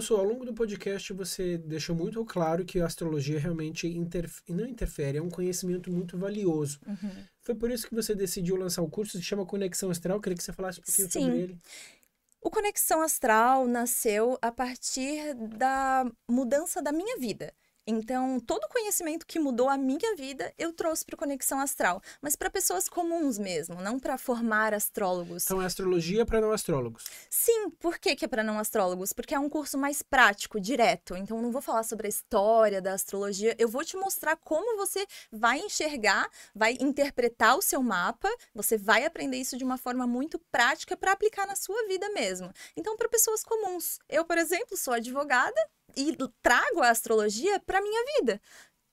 sou, ao longo do podcast você deixou muito claro que a astrologia realmente não interfere, é um conhecimento muito valioso. Uhum. Foi por isso que você decidiu lançar o curso, se chama Conexão Astral, queria que você falasse um pouquinho Sim. sobre ele. O Conexão Astral nasceu a partir da mudança da minha vida. Então, todo o conhecimento que mudou a minha vida, eu trouxe para Conexão Astral, mas para pessoas comuns mesmo, não para formar astrólogos. Então, é astrologia para não astrólogos? Sim, por que, que é para não astrólogos? Porque é um curso mais prático, direto. Então, não vou falar sobre a história da astrologia, eu vou te mostrar como você vai enxergar, vai interpretar o seu mapa, você vai aprender isso de uma forma muito prática para aplicar na sua vida mesmo. Então, para pessoas comuns. Eu, por exemplo, sou advogada, e trago a astrologia para minha vida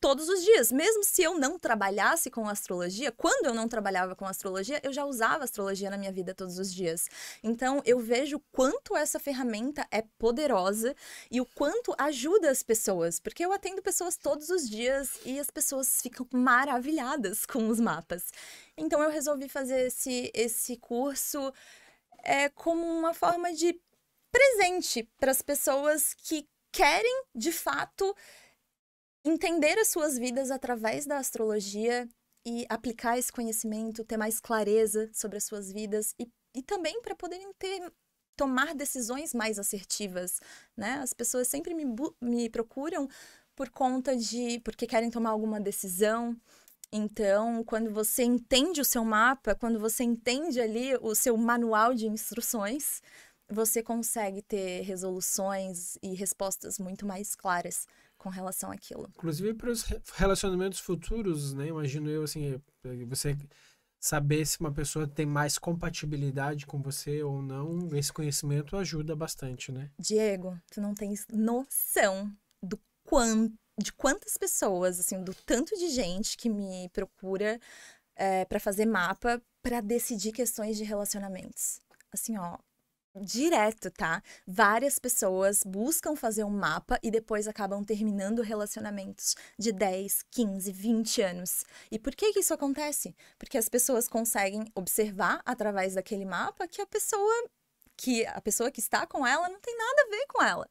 todos os dias. Mesmo se eu não trabalhasse com astrologia, quando eu não trabalhava com astrologia, eu já usava astrologia na minha vida todos os dias. Então, eu vejo quanto essa ferramenta é poderosa e o quanto ajuda as pessoas, porque eu atendo pessoas todos os dias e as pessoas ficam maravilhadas com os mapas. Então, eu resolvi fazer esse, esse curso é, como uma forma de presente para as pessoas que querem, de fato, entender as suas vidas através da astrologia e aplicar esse conhecimento, ter mais clareza sobre as suas vidas e, e também para poderem ter tomar decisões mais assertivas, né? As pessoas sempre me, me procuram por conta de porque querem tomar alguma decisão. Então, quando você entende o seu mapa, quando você entende ali o seu manual de instruções, você consegue ter resoluções e respostas muito mais claras com relação àquilo. Inclusive para os relacionamentos futuros, né? Imagino eu assim, é, é, você saber se uma pessoa tem mais compatibilidade com você ou não, esse conhecimento ajuda bastante, né? Diego, tu não tens noção do quanto de quantas pessoas, assim, do tanto de gente que me procura é, para fazer mapa para decidir questões de relacionamentos. Assim, ó, direto, tá? Várias pessoas buscam fazer um mapa e depois acabam terminando relacionamentos de 10, 15, 20 anos. E por que, que isso acontece? Porque as pessoas conseguem observar através daquele mapa que a pessoa que a pessoa que está com ela não tem nada a ver com ela.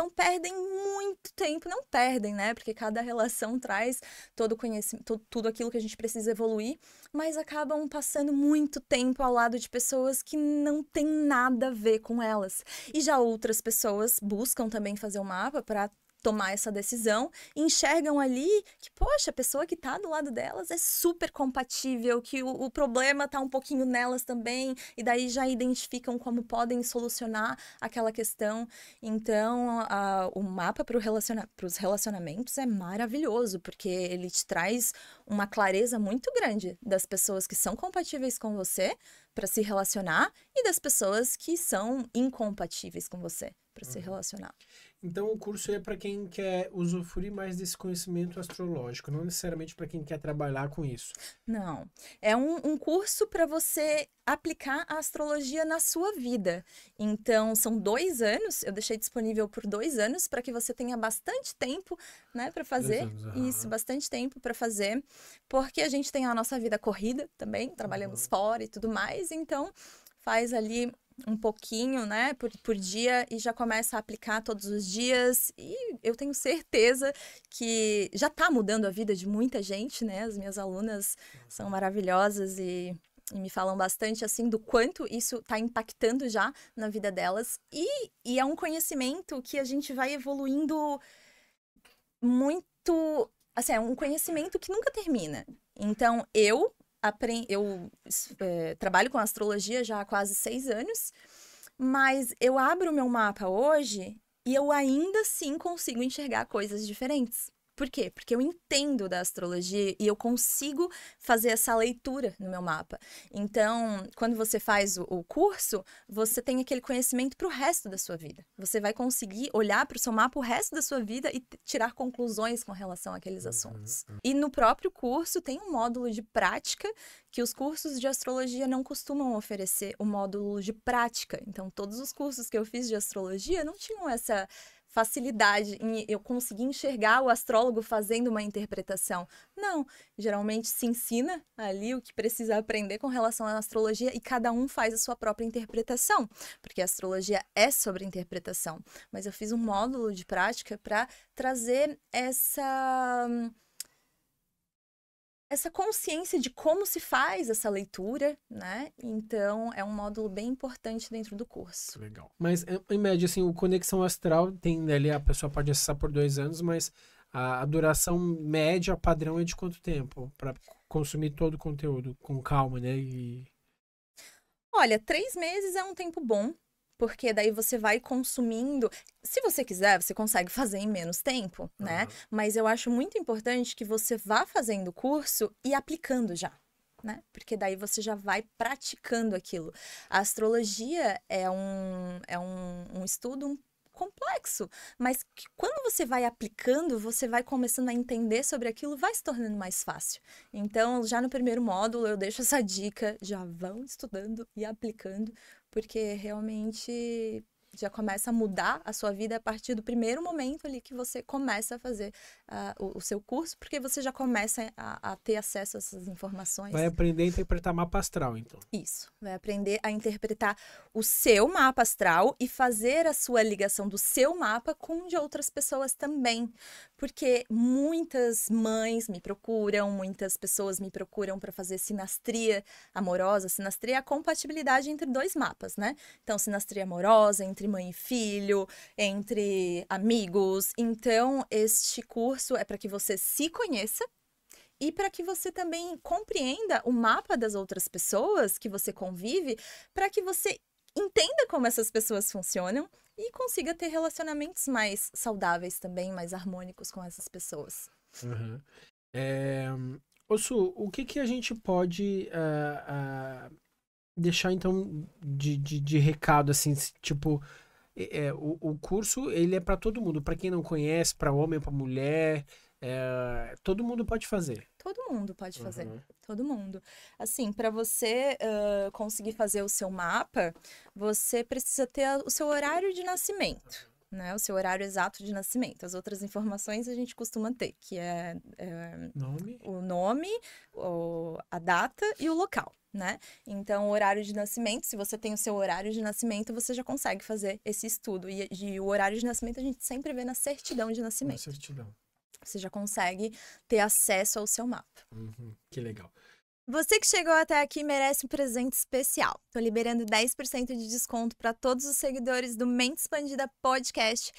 Então perdem muito tempo, não perdem, né? Porque cada relação traz todo conhecimento, tudo aquilo que a gente precisa evoluir, mas acabam passando muito tempo ao lado de pessoas que não tem nada a ver com elas. E já outras pessoas buscam também fazer o um mapa para tomar essa decisão, enxergam ali que, poxa, a pessoa que está do lado delas é super compatível, que o, o problema está um pouquinho nelas também, e daí já identificam como podem solucionar aquela questão. Então, a, o mapa para relaciona os relacionamentos é maravilhoso, porque ele te traz uma clareza muito grande das pessoas que são compatíveis com você para se relacionar e das pessoas que são incompatíveis com você para uhum. se relacionar. Então o curso é para quem quer usufruir mais desse conhecimento astrológico, não necessariamente para quem quer trabalhar com isso. Não, é um, um curso para você aplicar a astrologia na sua vida. Então são dois anos, eu deixei disponível por dois anos para que você tenha bastante tempo, né, para fazer anos, isso, bastante tempo para fazer, porque a gente tem a nossa vida corrida também, trabalhamos uhum. fora e tudo mais, então faz ali um pouquinho, né, por, por dia e já começa a aplicar todos os dias. E eu tenho certeza que já está mudando a vida de muita gente, né? As minhas alunas são maravilhosas e, e me falam bastante, assim, do quanto isso está impactando já na vida delas. E, e é um conhecimento que a gente vai evoluindo muito. Assim, é um conhecimento que nunca termina. Então, eu eu é, trabalho com astrologia já há quase seis anos, mas eu abro o meu mapa hoje e eu ainda assim consigo enxergar coisas diferentes. Por quê? Porque eu entendo da astrologia e eu consigo fazer essa leitura no meu mapa. Então, quando você faz o, o curso, você tem aquele conhecimento para o resto da sua vida. Você vai conseguir olhar para o seu mapa o resto da sua vida e tirar conclusões com relação àqueles uhum, assuntos. Uhum. E no próprio curso tem um módulo de prática que os cursos de astrologia não costumam oferecer o módulo de prática. Então, todos os cursos que eu fiz de astrologia não tinham essa facilidade em eu conseguir enxergar o astrólogo fazendo uma interpretação. Não, geralmente se ensina ali o que precisa aprender com relação à astrologia e cada um faz a sua própria interpretação, porque a astrologia é sobre interpretação. Mas eu fiz um módulo de prática para trazer essa essa consciência de como se faz essa leitura, né? Então, é um módulo bem importante dentro do curso. Legal. Mas, em média, assim, o Conexão Astral tem né, ali, a pessoa pode acessar por dois anos, mas a, a duração média, padrão, é de quanto tempo? Para consumir todo o conteúdo com calma, né? E... Olha, três meses é um tempo bom porque daí você vai consumindo. Se você quiser, você consegue fazer em menos tempo, uhum. né? Mas eu acho muito importante que você vá fazendo o curso e aplicando já. Né? Porque daí você já vai praticando aquilo. A astrologia é um, é um, um estudo um complexo, mas que quando você vai aplicando, você vai começando a entender sobre aquilo, vai se tornando mais fácil. Então, já no primeiro módulo, eu deixo essa dica, já vão estudando e aplicando, porque realmente já começa a mudar a sua vida a partir do primeiro momento ali que você começa a fazer uh, o, o, seu curso, porque você já começa a, a, ter acesso a essas informações. Vai aprender a interpretar mapa astral, então. Isso. Vai aprender a interpretar o seu mapa astral e fazer a sua ligação do seu mapa com de outras pessoas também. Porque muitas mães me procuram, muitas pessoas me procuram para fazer sinastria amorosa. Sinastria é a compatibilidade entre dois mapas, né? Então, sinastria amorosa, entre entre mãe e filho, entre amigos. Então, este curso é para que você se conheça e para que você também compreenda o mapa das outras pessoas que você convive, para que você entenda como essas pessoas funcionam e consiga ter relacionamentos mais saudáveis também, mais harmônicos com essas pessoas. Uhum. É... o que, que a gente pode uh, uh, deixar então de, de, de recado assim, tipo, é, o, o curso ele é para todo mundo, para quem não conhece, para homem, para mulher, é, todo mundo pode fazer. Todo mundo pode fazer. Uhum. Todo mundo. Assim, para você uh, conseguir fazer o seu mapa, você precisa ter o seu horário de nascimento né? O seu horário exato de nascimento. As outras informações a gente costuma ter, que é, é nome. o nome, o, a data e o local. Né? Então, o horário de nascimento, se você tem o seu horário de nascimento, você já consegue fazer esse estudo. E, e o horário de nascimento a gente sempre vê na certidão de nascimento. Na certidão. Você já consegue ter acesso ao seu mapa. Uhum, que legal. Você que chegou até aqui merece um presente especial. Estou liberando 10% de desconto para todos os seguidores do Mente Expandida Podcast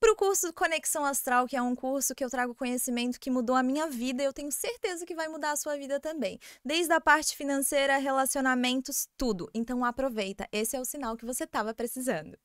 para o curso Conexão Astral, que é um curso que eu trago conhecimento que mudou a minha vida e eu tenho certeza que vai mudar a sua vida também. Desde a parte financeira, relacionamentos, tudo. Então aproveita, esse é o sinal que você estava precisando.